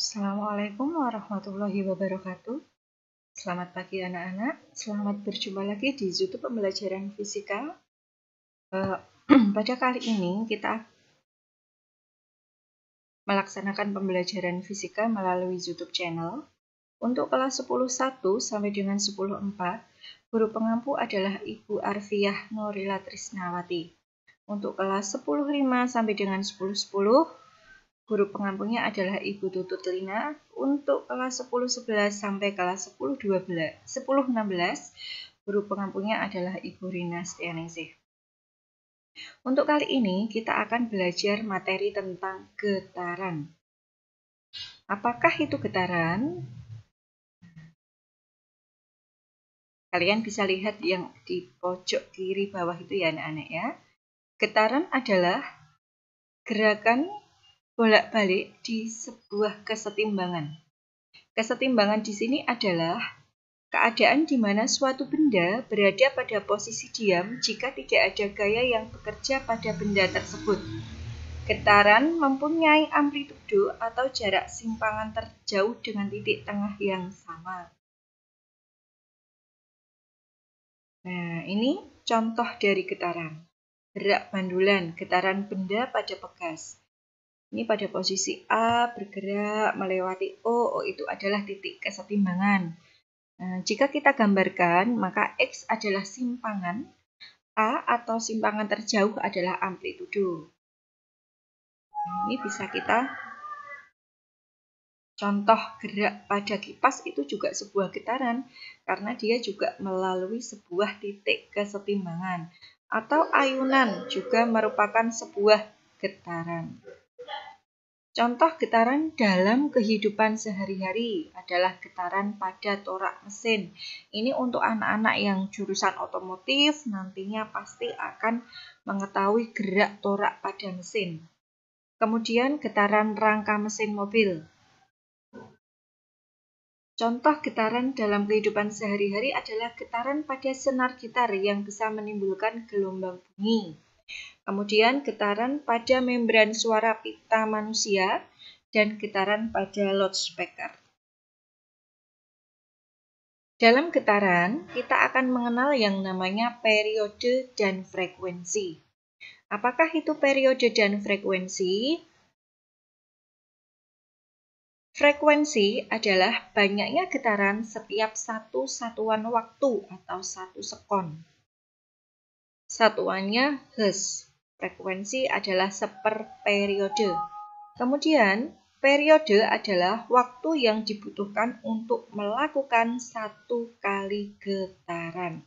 Assalamualaikum warahmatullahi wabarakatuh. Selamat pagi anak-anak. Selamat berjumpa lagi di YouTube pembelajaran fisika. Eh, pada kali ini kita melaksanakan pembelajaran fisika melalui YouTube channel. Untuk kelas 10.1 sampai dengan 10.4, guru pengampu adalah Ibu Arfiah Norila Trisnawati. Untuk kelas 10.5 sampai dengan 10.10, 10, Guru pengampunya adalah Ibu Tutut Lina untuk kelas 10-11 sampai kelas 10-16. Guru pengampunya adalah Ibu Rina Setianingsih. Untuk kali ini kita akan belajar materi tentang getaran. Apakah itu getaran? Kalian bisa lihat yang di pojok kiri bawah itu ya anak-anak ya. Getaran adalah gerakan bolak-balik di sebuah kesetimbangan. Kesetimbangan di sini adalah keadaan di mana suatu benda berada pada posisi diam jika tidak ada gaya yang bekerja pada benda tersebut. Getaran mempunyai amplitudo atau jarak simpangan terjauh dengan titik tengah yang sama. Nah, ini contoh dari getaran. Gerak bandulan, getaran benda pada pegas. Ini pada posisi A bergerak melewati O, O itu adalah titik kesetimbangan. Nah, jika kita gambarkan, maka X adalah simpangan, A atau simpangan terjauh adalah amplitudo. Ini bisa kita contoh gerak pada kipas itu juga sebuah getaran karena dia juga melalui sebuah titik kesetimbangan atau ayunan juga merupakan sebuah getaran. Contoh getaran dalam kehidupan sehari-hari adalah getaran pada torak mesin. Ini untuk anak-anak yang jurusan otomotif nantinya pasti akan mengetahui gerak torak pada mesin. Kemudian getaran rangka mesin mobil. Contoh getaran dalam kehidupan sehari-hari adalah getaran pada senar gitar yang bisa menimbulkan gelombang bunyi. Kemudian getaran pada membran suara pita manusia dan getaran pada loudspeaker. Dalam getaran, kita akan mengenal yang namanya periode dan frekuensi. Apakah itu periode dan frekuensi? Frekuensi adalah banyaknya getaran setiap satu satuan waktu atau satu sekon. Satuannya hertz. Frekuensi adalah seper periode. Kemudian, periode adalah waktu yang dibutuhkan untuk melakukan satu kali getaran.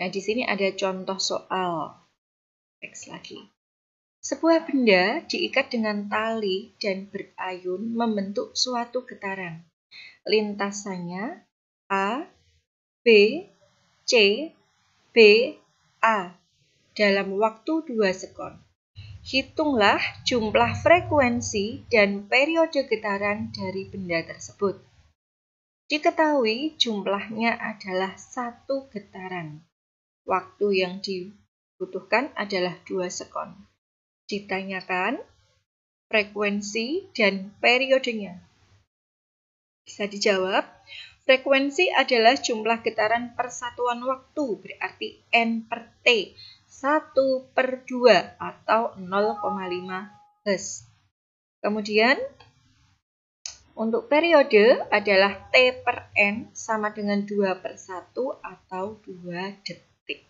Nah, di sini ada contoh soal. Next lagi. Sebuah benda diikat dengan tali dan berayun membentuk suatu getaran. Lintasannya A, B, C, B, A dalam waktu 2 sekon. Hitunglah jumlah frekuensi dan periode getaran dari benda tersebut. Diketahui jumlahnya adalah satu getaran. Waktu yang dibutuhkan adalah 2 sekon. Ditanyakan frekuensi dan periodenya. Bisa dijawab, Frekuensi adalah jumlah getaran per satuan waktu, berarti N per T, 1 per 2 atau 0,5 Hz. Kemudian, untuk periode adalah T per N sama dengan 2 per 1 atau 2 detik.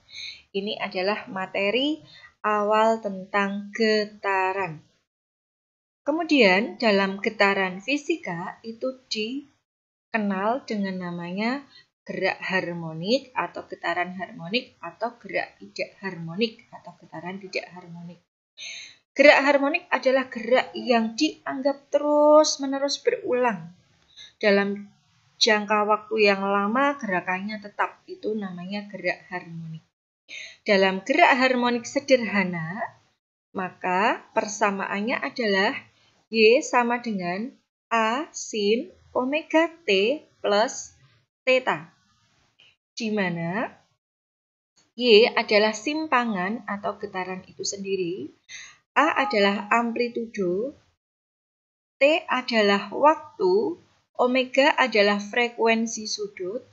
Ini adalah materi awal tentang getaran. Kemudian dalam getaran fisika itu di kenal dengan namanya gerak harmonik atau getaran harmonik atau gerak tidak harmonik atau getaran tidak harmonik. Gerak harmonik adalah gerak yang dianggap terus-menerus berulang. Dalam jangka waktu yang lama gerakannya tetap, itu namanya gerak harmonik. Dalam gerak harmonik sederhana, maka persamaannya adalah Y sama dengan A sin omega t plus theta. Di mana Y adalah simpangan atau getaran itu sendiri, A adalah amplitudo, T adalah waktu, omega adalah frekuensi sudut,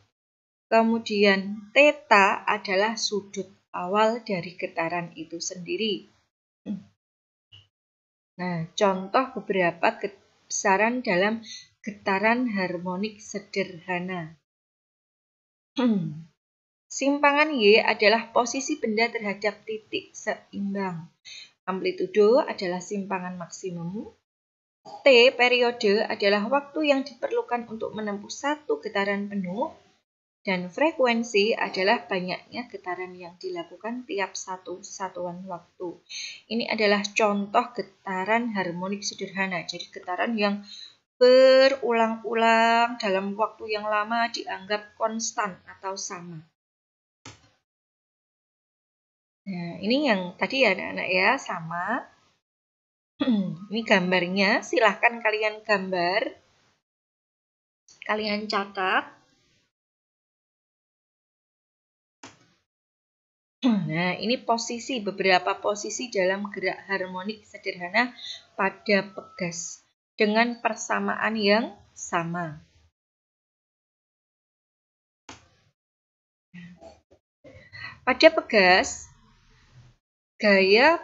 kemudian theta adalah sudut awal dari getaran itu sendiri. Nah, contoh beberapa besaran dalam getaran harmonik sederhana. Hmm. Simpangan Y adalah posisi benda terhadap titik seimbang. Amplitudo adalah simpangan maksimum. T periode adalah waktu yang diperlukan untuk menempuh satu getaran penuh. Dan frekuensi adalah banyaknya getaran yang dilakukan tiap satu satuan waktu. Ini adalah contoh getaran harmonik sederhana. Jadi getaran yang berulang-ulang dalam waktu yang lama dianggap konstan atau sama. Nah, ini yang tadi ya anak-anak ya, sama. ini gambarnya, silahkan kalian gambar. Kalian catat. Nah, ini posisi, beberapa posisi dalam gerak harmonik sederhana pada pegas dengan persamaan yang sama. Pada pegas, gaya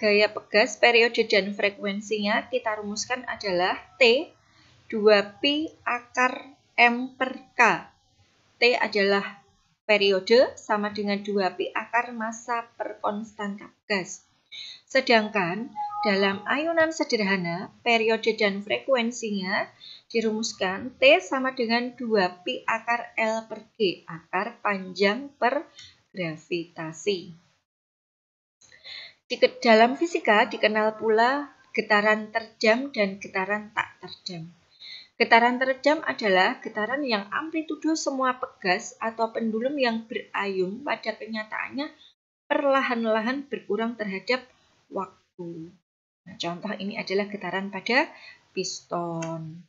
gaya pegas, periode dan frekuensinya kita rumuskan adalah T 2 p akar M per K. T adalah periode sama dengan 2 p akar masa per konstanta gas. Sedangkan dalam ayunan sederhana, periode dan frekuensinya dirumuskan T sama dengan 2pi akar L per G, akar panjang per gravitasi. Di dalam fisika dikenal pula getaran terjam dan getaran tak terjam. Getaran terjam adalah getaran yang amplitudo semua pegas atau pendulum yang berayun pada kenyataannya perlahan-lahan berkurang terhadap waktu. Nah, contoh ini adalah getaran pada piston.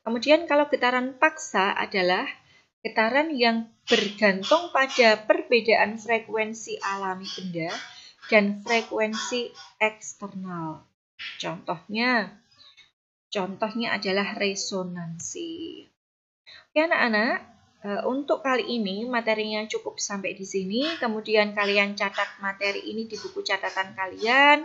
Kemudian kalau getaran paksa adalah getaran yang bergantung pada perbedaan frekuensi alami benda dan frekuensi eksternal. Contohnya, contohnya adalah resonansi. Oke anak-anak, e, untuk kali ini materinya cukup sampai di sini. Kemudian kalian catat materi ini di buku catatan kalian.